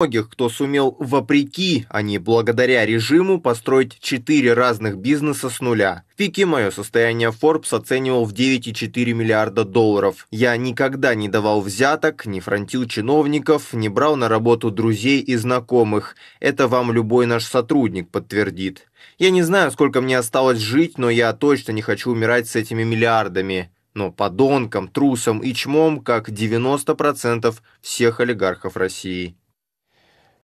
многих, кто сумел вопреки, а не благодаря режиму, построить четыре разных бизнеса с нуля. В пике мое состояние Forbes оценивал в 9,4 миллиарда долларов. Я никогда не давал взяток, не фронтил чиновников, не брал на работу друзей и знакомых. Это вам любой наш сотрудник подтвердит. Я не знаю, сколько мне осталось жить, но я точно не хочу умирать с этими миллиардами но подонком, трусом и чмом, как 90% всех олигархов России.